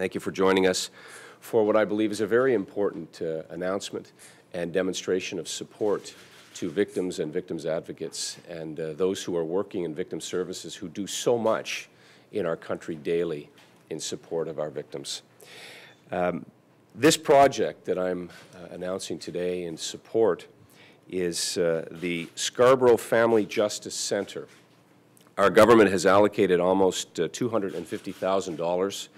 Thank you for joining us for what I believe is a very important uh, announcement and demonstration of support to victims and victims advocates and uh, those who are working in victim services who do so much in our country daily in support of our victims. Um, this project that I'm uh, announcing today in support is uh, the Scarborough Family Justice Center. Our government has allocated almost uh, $250,000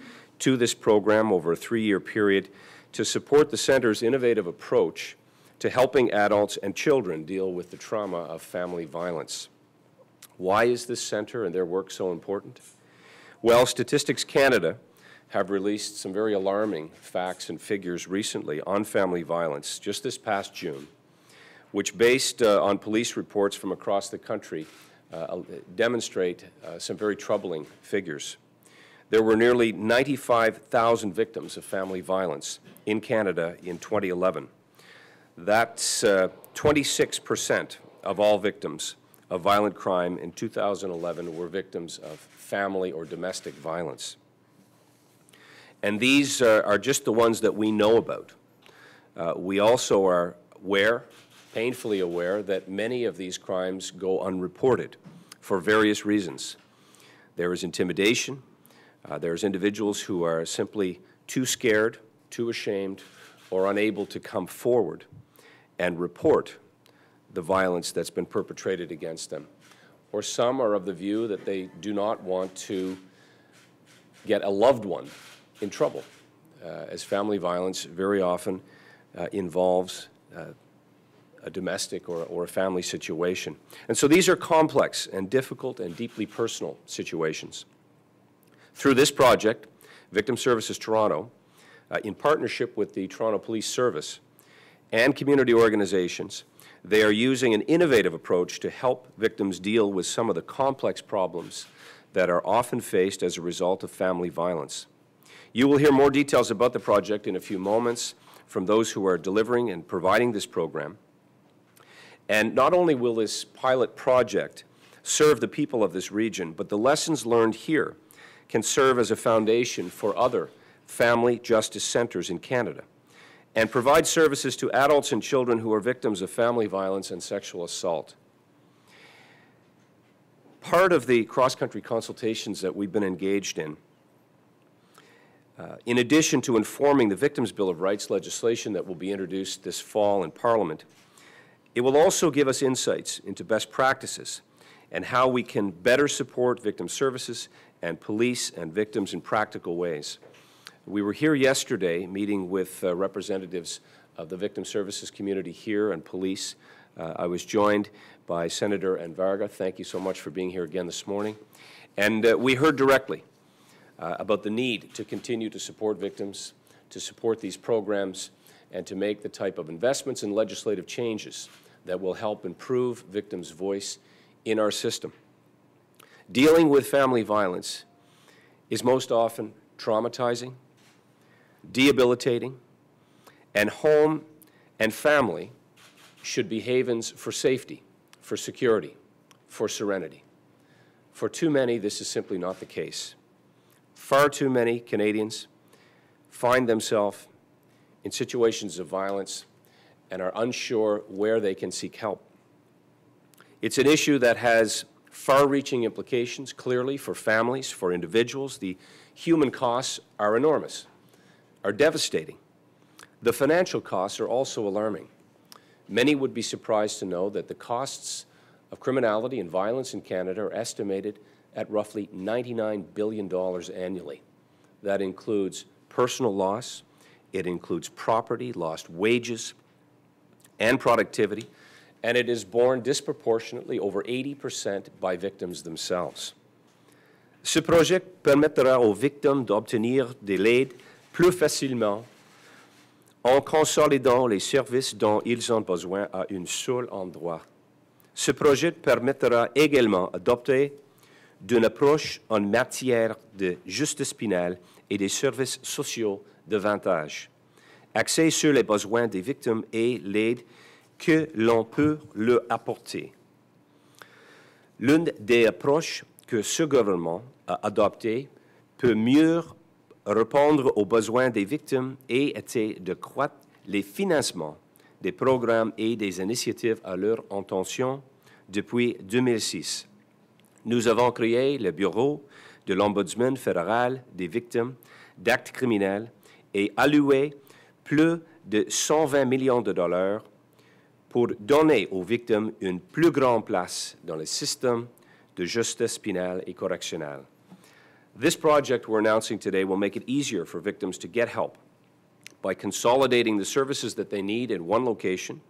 to this program over a three-year period to support the center's innovative approach to helping adults and children deal with the trauma of family violence. Why is this center and their work so important? Well, Statistics Canada have released some very alarming facts and figures recently on family violence just this past June, which based uh, on police reports from across the country uh, demonstrate uh, some very troubling figures. There were nearly 95,000 victims of family violence in Canada in 2011. That's 26% uh, of all victims of violent crime in 2011 were victims of family or domestic violence. And these uh, are just the ones that we know about. Uh, we also are aware, painfully aware, that many of these crimes go unreported for various reasons. There is intimidation, uh, there's individuals who are simply too scared, too ashamed, or unable to come forward and report the violence that's been perpetrated against them. Or some are of the view that they do not want to get a loved one in trouble, uh, as family violence very often uh, involves uh, a domestic or, or a family situation. And so these are complex and difficult and deeply personal situations. Through this project, Victim Services Toronto, uh, in partnership with the Toronto Police Service and community organizations, they are using an innovative approach to help victims deal with some of the complex problems that are often faced as a result of family violence. You will hear more details about the project in a few moments from those who are delivering and providing this program. And not only will this pilot project serve the people of this region, but the lessons learned here can serve as a foundation for other family justice centers in Canada and provide services to adults and children who are victims of family violence and sexual assault. Part of the cross-country consultations that we've been engaged in, uh, in addition to informing the Victims' Bill of Rights legislation that will be introduced this fall in Parliament, it will also give us insights into best practices and how we can better support victim services and police and victims in practical ways. We were here yesterday meeting with uh, representatives of the victim services community here and police. Uh, I was joined by Senator Enverga. Thank you so much for being here again this morning. And uh, we heard directly uh, about the need to continue to support victims, to support these programs, and to make the type of investments and legislative changes that will help improve victims' voice in our system. Dealing with family violence is most often traumatizing, debilitating, and home and family should be havens for safety, for security, for serenity. For too many, this is simply not the case. Far too many Canadians find themselves in situations of violence and are unsure where they can seek help. It's an issue that has far-reaching implications, clearly, for families, for individuals. The human costs are enormous, are devastating. The financial costs are also alarming. Many would be surprised to know that the costs of criminality and violence in Canada are estimated at roughly $99 billion annually. That includes personal loss, it includes property, lost wages, and productivity, and it is borne disproportionately over 80% by victims themselves. Ce projet permettra aux victimes d'obtenir de l'aide plus facilement en consolidant les services dont ils ont besoin à un seul endroit. Ce projet permettra également d'adopter d'une approche en matière de justice pénale et des services sociaux davantage, axée sur les besoins des victimes et l'aide que l'on peut leur apporter. L'une des approches que ce gouvernement a adoptée peut mieux répondre aux besoins des victimes et était de croître les financements des programmes et des initiatives à leur intention depuis 2006. Nous avons créé le bureau de l'Ombudsman fédéral des victimes d'actes criminels et alloué plus de 120 millions de dollars pour donner aux victimes une plus grande place dans le système de justice pénale et correctionnelle. This project we're announcing today will make it easier for victims to get help. By consolidating the services that they need in one location,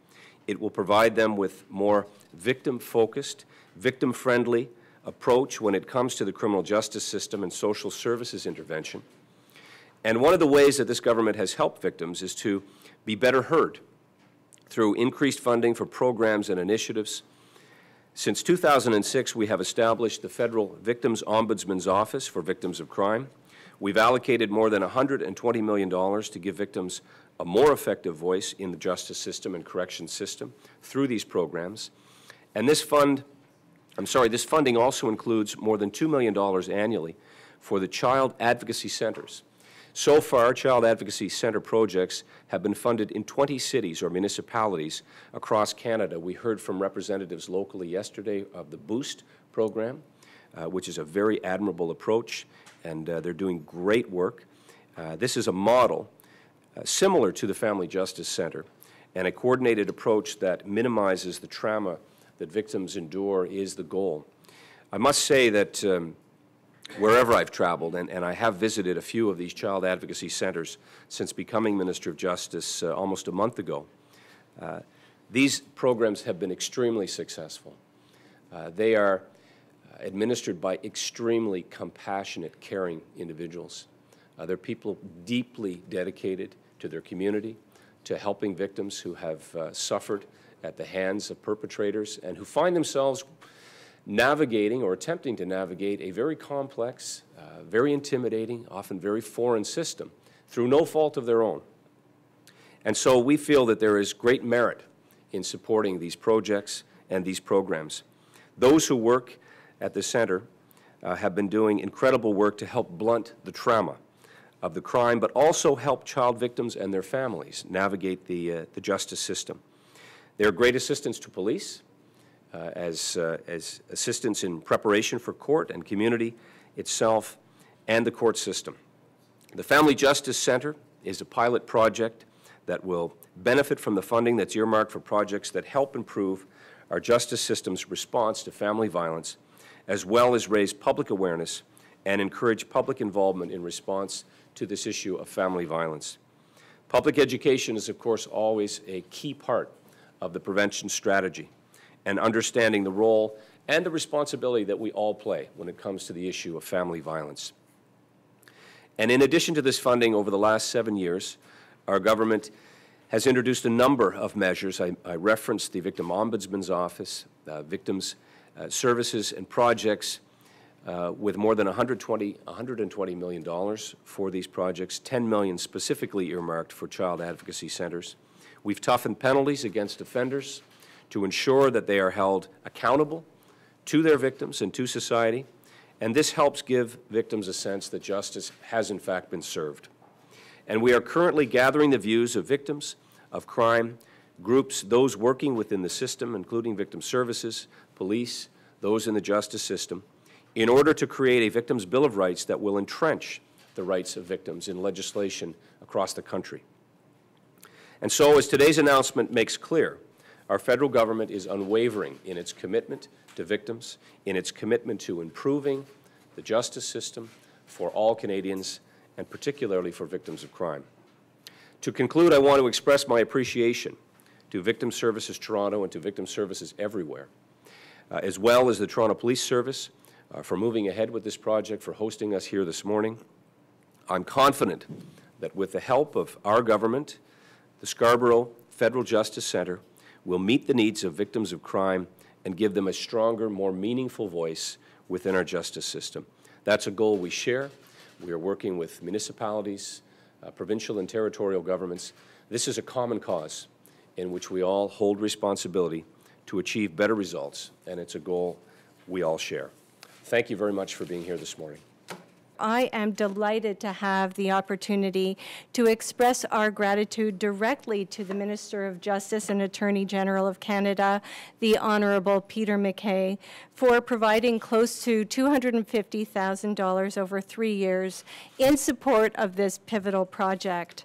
it will provide them with more victim-focused, victim-friendly approach when it comes to the criminal justice system and social services intervention. And one of the ways that this government has helped victims is to be better heard through increased funding for programs and initiatives. Since 2006, we have established the Federal Victims Ombudsman's Office for Victims of Crime. We've allocated more than $120 million to give victims a more effective voice in the justice system and correction system through these programs. And this fund, I'm sorry, this funding also includes more than $2 million annually for the child advocacy centers so far, Child Advocacy Center projects have been funded in 20 cities or municipalities across Canada. We heard from representatives locally yesterday of the BOOST program, uh, which is a very admirable approach, and uh, they're doing great work. Uh, this is a model uh, similar to the Family Justice Center, and a coordinated approach that minimizes the trauma that victims endure is the goal. I must say that um, wherever I've traveled, and, and I have visited a few of these child advocacy centers since becoming Minister of Justice uh, almost a month ago. Uh, these programs have been extremely successful. Uh, they are uh, administered by extremely compassionate, caring individuals. Uh, they're people deeply dedicated to their community, to helping victims who have uh, suffered at the hands of perpetrators and who find themselves navigating or attempting to navigate a very complex, uh, very intimidating, often very foreign system through no fault of their own. And so we feel that there is great merit in supporting these projects and these programs. Those who work at the center uh, have been doing incredible work to help blunt the trauma of the crime, but also help child victims and their families navigate the, uh, the justice system. They're great assistance to police, uh, as, uh, as assistance in preparation for court and community itself and the court system. The Family Justice Center is a pilot project that will benefit from the funding that's earmarked for projects that help improve our justice system's response to family violence, as well as raise public awareness and encourage public involvement in response to this issue of family violence. Public education is, of course, always a key part of the prevention strategy and understanding the role and the responsibility that we all play when it comes to the issue of family violence. And in addition to this funding over the last seven years, our government has introduced a number of measures. I, I referenced the Victim Ombudsman's Office, uh, victims uh, services and projects uh, with more than 120, $120 million for these projects, $10 million specifically earmarked for child advocacy centers. We've toughened penalties against offenders to ensure that they are held accountable to their victims and to society, and this helps give victims a sense that justice has in fact been served. And we are currently gathering the views of victims of crime, groups, those working within the system, including victim services, police, those in the justice system, in order to create a victim's bill of rights that will entrench the rights of victims in legislation across the country. And so, as today's announcement makes clear, our federal government is unwavering in its commitment to victims, in its commitment to improving the justice system for all Canadians, and particularly for victims of crime. To conclude, I want to express my appreciation to Victim Services Toronto and to Victim Services everywhere, uh, as well as the Toronto Police Service uh, for moving ahead with this project, for hosting us here this morning. I'm confident that with the help of our government, the Scarborough Federal Justice Centre, will meet the needs of victims of crime and give them a stronger, more meaningful voice within our justice system. That's a goal we share. We are working with municipalities, uh, provincial and territorial governments. This is a common cause in which we all hold responsibility to achieve better results, and it's a goal we all share. Thank you very much for being here this morning. I am delighted to have the opportunity to express our gratitude directly to the Minister of Justice and Attorney General of Canada, the Honourable Peter McKay, for providing close to $250,000 over three years in support of this pivotal project.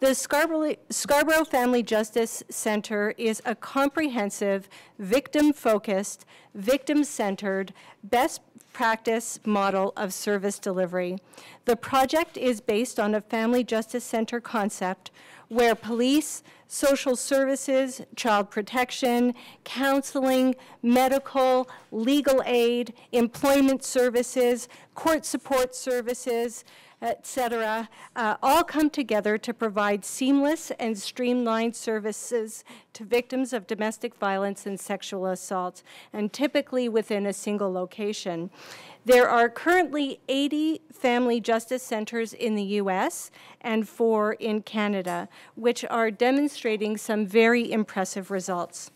The Scarborough, Scarborough, Family Justice Center is a comprehensive, victim-focused, victim-centered, best practice model of service delivery. The project is based on a Family Justice Center concept where police, social services, child protection, counseling, medical, legal aid, employment services, court support services, etc., uh, all come together to provide seamless and streamlined services to victims of domestic violence and sexual assault, and typically within a single location. There are currently 80 family justice centers in the US and four in Canada, which are demonstrating some very impressive results.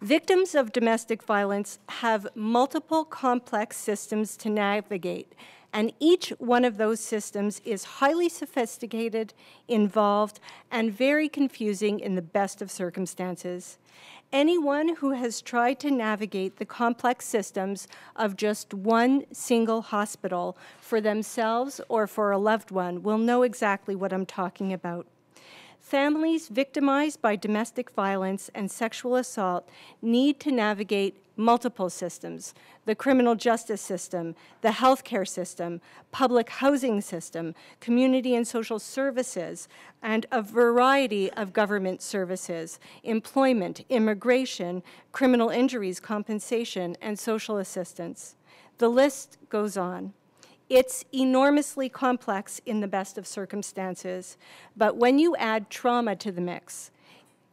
Victims of domestic violence have multiple complex systems to navigate, and each one of those systems is highly sophisticated, involved, and very confusing in the best of circumstances. Anyone who has tried to navigate the complex systems of just one single hospital for themselves or for a loved one will know exactly what I'm talking about. Families victimized by domestic violence and sexual assault need to navigate multiple systems, the criminal justice system, the healthcare system, public housing system, community and social services, and a variety of government services, employment, immigration, criminal injuries compensation, and social assistance. The list goes on. It's enormously complex in the best of circumstances, but when you add trauma to the mix,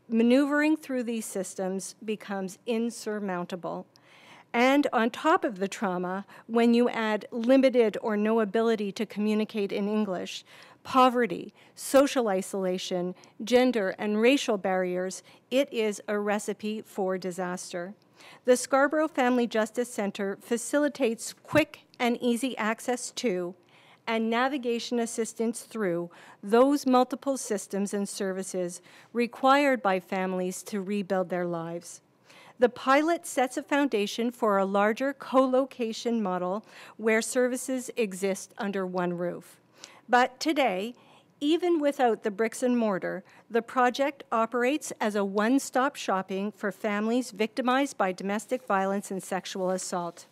maneuvering through these systems becomes insurmountable. And on top of the trauma, when you add limited or no ability to communicate in English, poverty, social isolation, gender, and racial barriers, it is a recipe for disaster. The Scarborough Family Justice Center facilitates quick and easy access to and navigation assistance through those multiple systems and services required by families to rebuild their lives. The pilot sets a foundation for a larger co-location model where services exist under one roof. But today, even without the bricks and mortar, the project operates as a one-stop shopping for families victimized by domestic violence and sexual assault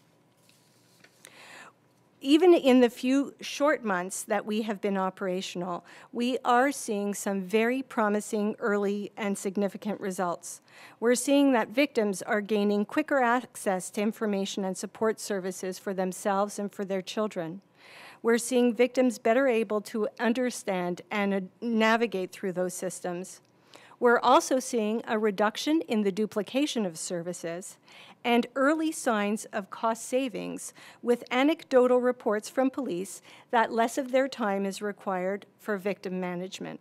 even in the few short months that we have been operational, we are seeing some very promising early and significant results. We're seeing that victims are gaining quicker access to information and support services for themselves and for their children. We're seeing victims better able to understand and uh, navigate through those systems. We're also seeing a reduction in the duplication of services and early signs of cost savings with anecdotal reports from police that less of their time is required for victim management.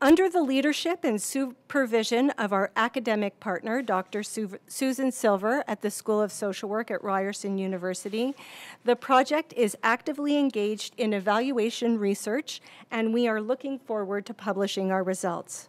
Under the leadership and supervision of our academic partner, Dr. Su Susan Silver at the School of Social Work at Ryerson University, the project is actively engaged in evaluation research, and we are looking forward to publishing our results.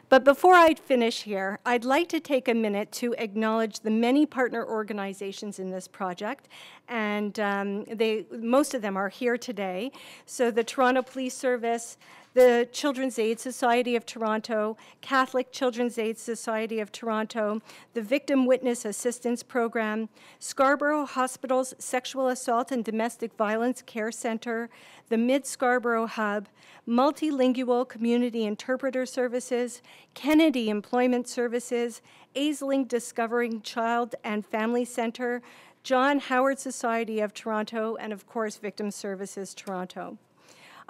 But before I finish here, I'd like to take a minute to acknowledge the many partner organizations in this project, and um, they, most of them are here today. So the Toronto Police Service, the Children's Aid Society of Toronto, Catholic Children's Aid Society of Toronto, the Victim Witness Assistance Program, Scarborough Hospital's Sexual Assault and Domestic Violence Care Center, the Mid Scarborough Hub, Multilingual Community Interpreter Services, Kennedy Employment Services, Aisling Discovering Child and Family Center, John Howard Society of Toronto, and of course, Victim Services Toronto.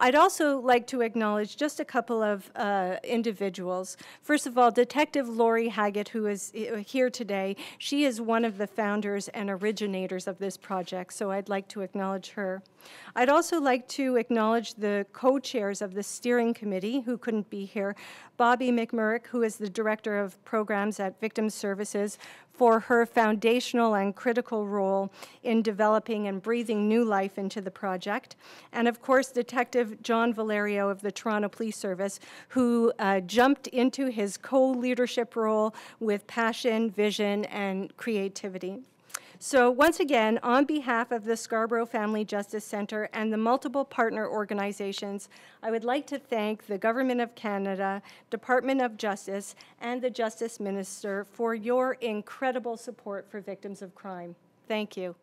I'd also like to acknowledge just a couple of uh, individuals. First of all, Detective Lori Haggett, who is uh, here today, she is one of the founders and originators of this project, so I'd like to acknowledge her. I'd also like to acknowledge the co-chairs of the steering committee who couldn't be here, Bobby McMurrick, who is the Director of Programs at Victim Services for her foundational and critical role in developing and breathing new life into the project. And of course, Detective John Valerio of the Toronto Police Service, who uh, jumped into his co leadership role with passion, vision, and creativity. So once again, on behalf of the Scarborough Family Justice Center and the multiple partner organizations, I would like to thank the Government of Canada, Department of Justice, and the Justice Minister for your incredible support for victims of crime. Thank you.